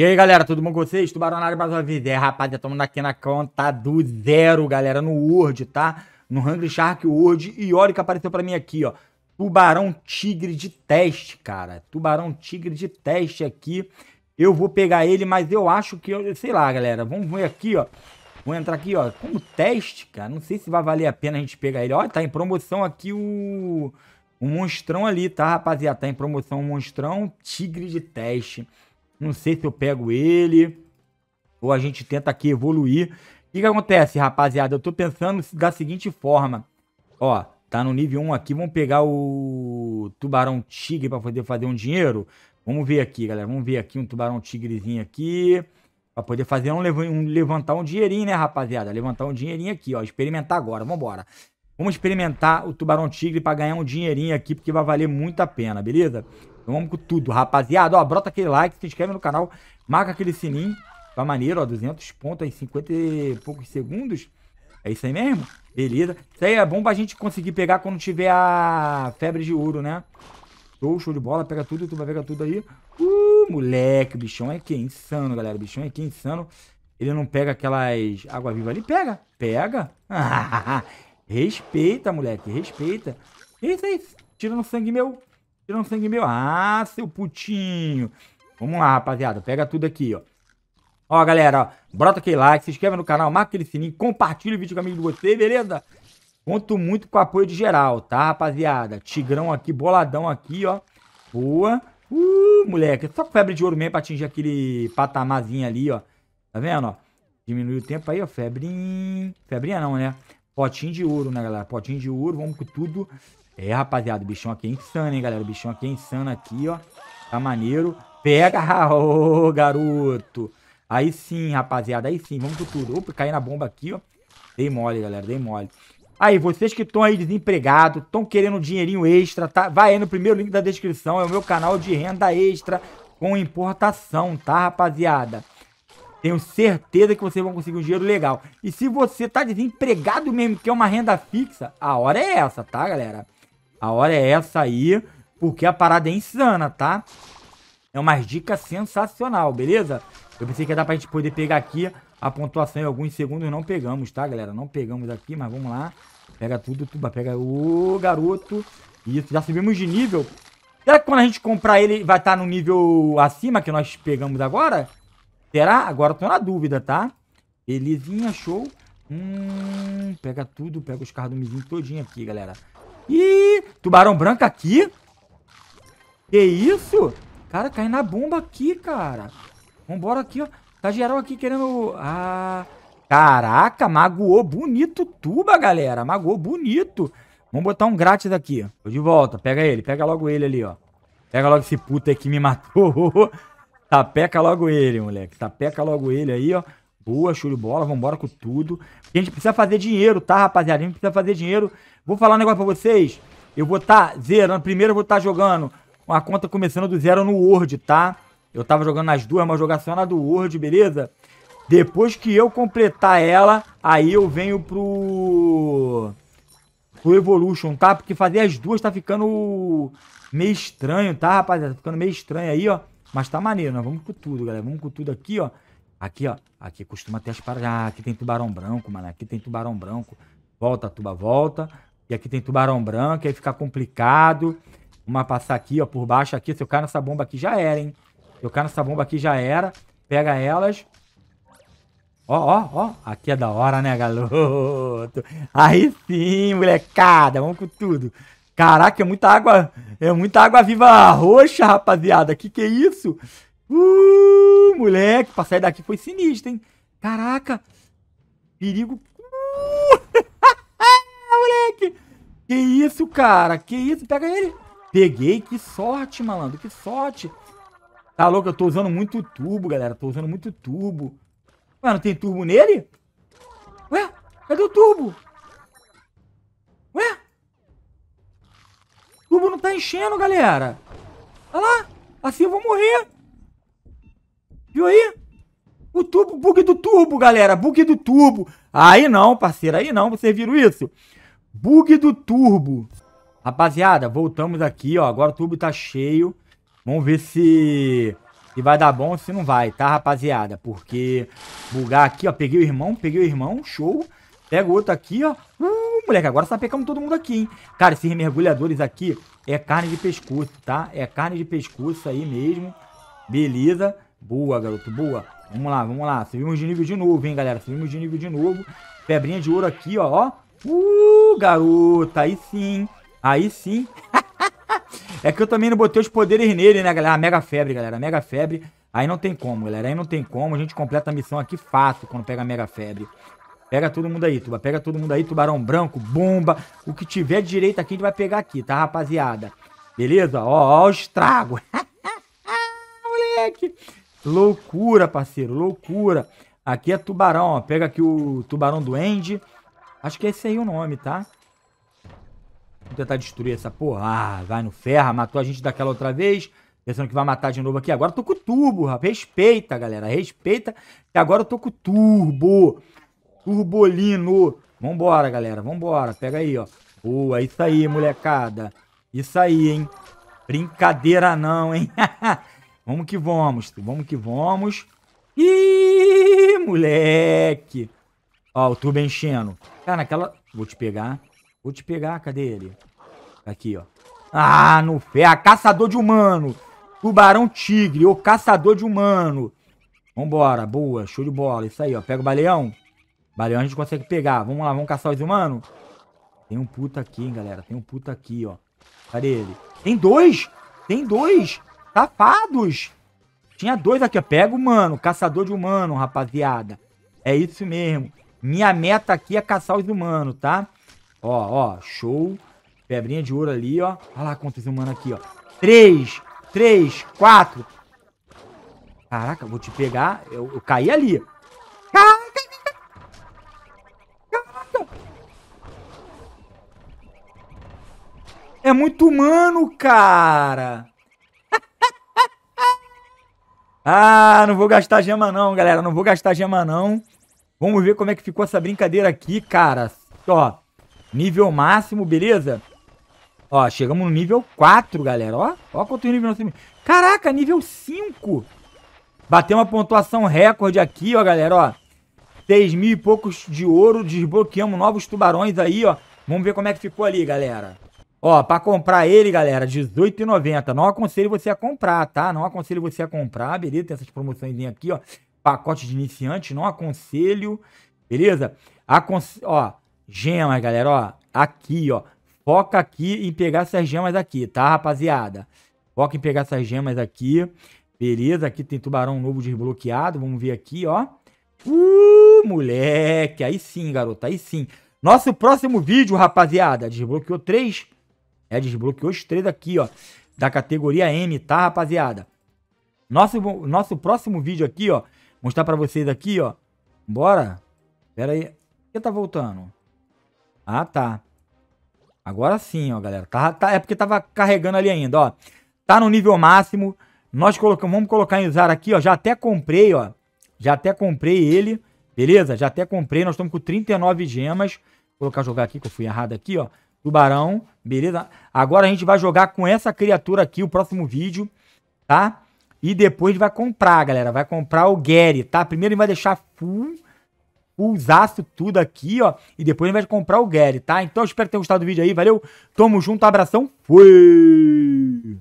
E aí, galera, tudo bom com vocês? área mais uma vez. É, rapaz, estamos aqui na conta do zero, galera, no Word, tá? No Hungry Shark Word. E olha o que apareceu pra mim aqui, ó. Tubarão tigre de teste, cara. Tubarão tigre de teste aqui. Eu vou pegar ele, mas eu acho que... Eu, sei lá, galera. Vamos ver aqui, ó. Vou entrar aqui, ó. Como teste, cara. Não sei se vai valer a pena a gente pegar ele. Olha, tá em promoção aqui o... O monstrão ali, tá, rapaziada? Tá em promoção o monstrão tigre de teste. Não sei se eu pego ele ou a gente tenta aqui evoluir. O que, que acontece, rapaziada? Eu tô pensando da seguinte forma. Ó, tá no nível 1 aqui. Vamos pegar o tubarão tigre para poder fazer um dinheiro. Vamos ver aqui, galera. Vamos ver aqui um tubarão tigrezinho aqui. Pra poder fazer um, um, levantar um dinheirinho, né, rapaziada? Levantar um dinheirinho aqui, ó. Experimentar agora. Vambora. Vamos experimentar o tubarão tigre para ganhar um dinheirinho aqui, porque vai valer muito a pena, beleza? Vamos com tudo, rapaziada. Ó, brota aquele like, se inscreve no canal, marca aquele sininho. Tá maneiro, ó, 200 pontos em 50 e poucos segundos. É isso aí mesmo? Beleza. Isso aí é bom pra gente conseguir pegar quando tiver a febre de ouro, né? Show, show de bola. Pega tudo, tu vai pegar tudo aí. Uh, moleque, o bichão é que é insano, galera. O bichão é que é insano. Ele não pega aquelas água-viva ali? Pega, pega. respeita, moleque, respeita. É isso aí, tirando sangue meu. Tirando sangue meu. Ah, seu putinho. Vamos lá, rapaziada. Pega tudo aqui, ó. Ó, galera, ó. brota aquele like, se inscreve no canal, marca aquele sininho, compartilha o vídeo com amigos de você, beleza? Conto muito com o apoio de geral, tá, rapaziada? Tigrão aqui, boladão aqui, ó. Boa. Uh, moleque, é só com febre de ouro mesmo pra atingir aquele patamarzinho ali, ó. Tá vendo, ó? Diminui o tempo aí, ó. Febrinha. Febrinha não, né? Potinho de ouro, né, galera? Potinho de ouro, vamos com tudo. É, rapaziada, o bichão aqui é insano, hein, galera. O bichão aqui é insano aqui, ó. Tá maneiro. Pega, ô, garoto. Aí sim, rapaziada, aí sim, vamos com tudo. Opa, caí na bomba aqui, ó. Dei mole, galera, dei mole. Aí, vocês que estão aí desempregados, estão querendo um dinheirinho extra, tá? Vai aí no primeiro link da descrição, é o meu canal de renda extra com importação, tá, rapaziada? Tenho certeza que vocês vão conseguir um dinheiro legal. E se você tá desempregado mesmo, que é uma renda fixa, a hora é essa, tá, galera? A hora é essa aí, porque a parada é insana, tá? É uma dica sensacional, beleza? Eu pensei que ia dar pra gente poder pegar aqui a pontuação em alguns segundos. Não pegamos, tá, galera? Não pegamos aqui, mas vamos lá. Pega tudo, tuba. Pega o garoto. Isso, já subimos de nível. Será que quando a gente comprar ele vai estar tá no nível acima que nós pegamos agora? Será? Agora tô na dúvida, tá? Belezinha, show. Hum, pega tudo, pega os cardumezinhos todinho aqui, galera. Ih! Tubarão branco aqui? Que isso? Cara, cai na bomba aqui, cara. Vambora aqui, ó. Tá geral aqui querendo... Ah... Caraca, magoou bonito tuba, galera. Magoou bonito. Vamos botar um grátis aqui. Tô de volta. Pega ele. Pega logo ele ali, ó. Pega logo esse puta aí que me matou. Tapeca logo ele, moleque. Tapeca logo ele aí, ó. Boa, show de bola. Vambora com tudo. Porque a gente precisa fazer dinheiro, tá, rapaziada? A gente precisa fazer dinheiro. Vou falar um negócio pra vocês. Eu vou estar tá zerando. Primeiro eu vou estar tá jogando uma conta começando do zero no Word, tá? Eu tava jogando nas duas, mas jogar só na do Word, beleza? Depois que eu completar ela, aí eu venho pro... pro Evolution, tá? Porque fazer as duas tá ficando meio estranho, tá, rapaziada? Tá ficando meio estranho aí, ó. Mas tá maneiro, nós vamos com tudo, galera. Vamos com tudo aqui, ó. Aqui, ó. Aqui costuma ter as paradas. Ah, aqui tem tubarão branco, mano. Aqui tem tubarão branco. Volta, tuba, volta. E aqui tem tubarão branco, aí fica complicado. Uma passar aqui, ó, por baixo aqui. Se eu cair nessa bomba aqui, já era, hein? Se eu cair nessa bomba aqui, já era. Pega elas. Ó, ó, ó. Aqui é da hora, né, garoto? Aí sim, molecada. Vamos com tudo. Caraca, é muita água. É muita água viva roxa, rapaziada. Que que é isso? Uh, moleque, pra sair daqui foi sinistro, hein? Caraca. Perigo. Uh! moleque. Que isso, cara? Que isso? Pega ele. Peguei. Que sorte, malandro. Que sorte. Tá louco? Eu tô usando muito turbo, galera. Tô usando muito turbo. Mas não tem turbo nele? Ué? Cadê o turbo? Ué? O turbo não tá enchendo, galera. Olha lá. Assim eu vou morrer. Viu aí? O turbo, bug do turbo, galera. Bug do turbo. Aí não, parceiro. Aí não. Vocês viram isso? Bug do turbo. Rapaziada, voltamos aqui, ó. Agora o turbo tá cheio. Vamos ver se, se vai dar bom ou se não vai, tá, rapaziada? Porque bugar aqui, ó. Peguei o irmão, peguei o irmão, show. Pega o outro aqui, ó. Uh, moleque, agora você tá pecando todo mundo aqui, hein? Cara, esses mergulhadores aqui é carne de pescoço, tá? É carne de pescoço aí mesmo. Beleza. Boa, garoto, boa. Vamos lá, vamos lá. Subimos de nível de novo, hein, galera. Subimos de nível de novo. Pedrinha de ouro aqui, ó. ó. Uh! garota. Aí sim. Aí sim. é que eu também não botei os poderes nele, né, galera? Ah, mega febre, galera. Mega febre. Aí não tem como, galera. Aí não tem como. A gente completa a missão aqui fácil quando pega a mega febre. Pega todo mundo aí, Tuba. Pega todo mundo aí, tubarão branco, bomba. O que tiver de direito aqui, a gente vai pegar aqui, tá, rapaziada? Beleza? Ó, ó o estrago. Moleque. Loucura, parceiro. Loucura. Aqui é tubarão, ó. Pega aqui o tubarão do Andy. Acho que é esse aí é o nome, tá? Vou tentar destruir essa porra. Ah, vai no ferro, Matou a gente daquela outra vez. Pensando que vai matar de novo aqui. Agora eu tô com o turbo, rapaz. Respeita, galera. Respeita. E agora eu tô com o turbo. Turbolino. Vambora, galera. Vambora. Pega aí, ó. Boa. É isso aí, molecada. Isso aí, hein? Brincadeira não, hein? vamos que vamos. Vamos que vamos. Ih, moleque. Ó, o tubo enchendo. Cara, naquela... Vou te pegar. Vou te pegar, cadê ele? Aqui, ó. Ah, no pé. Ah, caçador de humano. Tubarão tigre, o caçador de humano. Vambora, boa, show de bola. Isso aí, ó. Pega o baleão. Baleão a gente consegue pegar. Vamos lá, vamos caçar os humanos. Tem um puta aqui, hein, galera. Tem um puta aqui, ó. Cadê ele? Tem dois! Tem dois! Tapados! Tinha dois aqui, ó. Pega o mano. caçador de humano, rapaziada. É isso mesmo. Minha meta aqui é caçar os humanos, tá? Ó, ó, show. Pedrinha de ouro ali, ó. Olha lá quantos humanos aqui, ó. Três, três, quatro. Caraca, vou te pegar. Eu, eu caí ali. Caraca! Caraca! É muito humano, cara! ah, não vou gastar gema não, galera. Não vou gastar gema não. Vamos ver como é que ficou essa brincadeira aqui, cara. Ó, nível máximo, beleza? Ó, chegamos no nível 4, galera. Ó, ó quanto nível nós temos. Caraca, nível 5. Bateu uma pontuação recorde aqui, ó, galera, ó. 6 mil e poucos de ouro. Desbloqueamos novos tubarões aí, ó. Vamos ver como é que ficou ali, galera. Ó, pra comprar ele, galera, R$18,90. Não aconselho você a comprar, tá? Não aconselho você a comprar, beleza? Tem essas promoções aqui, ó pacote de iniciante, não aconselho, beleza? Aconse ó, gemas, galera, ó, aqui, ó. Foca aqui em pegar essas gemas aqui, tá, rapaziada? Foca em pegar essas gemas aqui. Beleza, aqui tem tubarão novo desbloqueado. Vamos ver aqui, ó. Uh, moleque. Aí sim, garota, aí sim. Nosso próximo vídeo, rapaziada. Desbloqueou três. É, desbloqueou os três aqui, ó. Da categoria M, tá, rapaziada? Nosso, nosso próximo vídeo aqui, ó. Mostrar pra vocês aqui, ó. Bora. Pera aí. Por que tá voltando? Ah, tá. Agora sim, ó, galera. Tá, tá, é porque tava carregando ali ainda, ó. Tá no nível máximo. Nós colocamos, vamos colocar em usar aqui, ó. Já até comprei, ó. Já até comprei ele. Beleza? Já até comprei. Nós estamos com 39 gemas. Vou colocar jogar aqui, que eu fui errado aqui, ó. Tubarão. Beleza? Agora a gente vai jogar com essa criatura aqui o próximo vídeo, tá? E depois ele vai comprar, galera. Vai comprar o Gary, tá? Primeiro ele vai deixar full, fullzaço tudo aqui, ó. E depois ele vai comprar o Gary, tá? Então eu espero que tenham gostado do vídeo aí. Valeu, tamo junto, abração. Fui!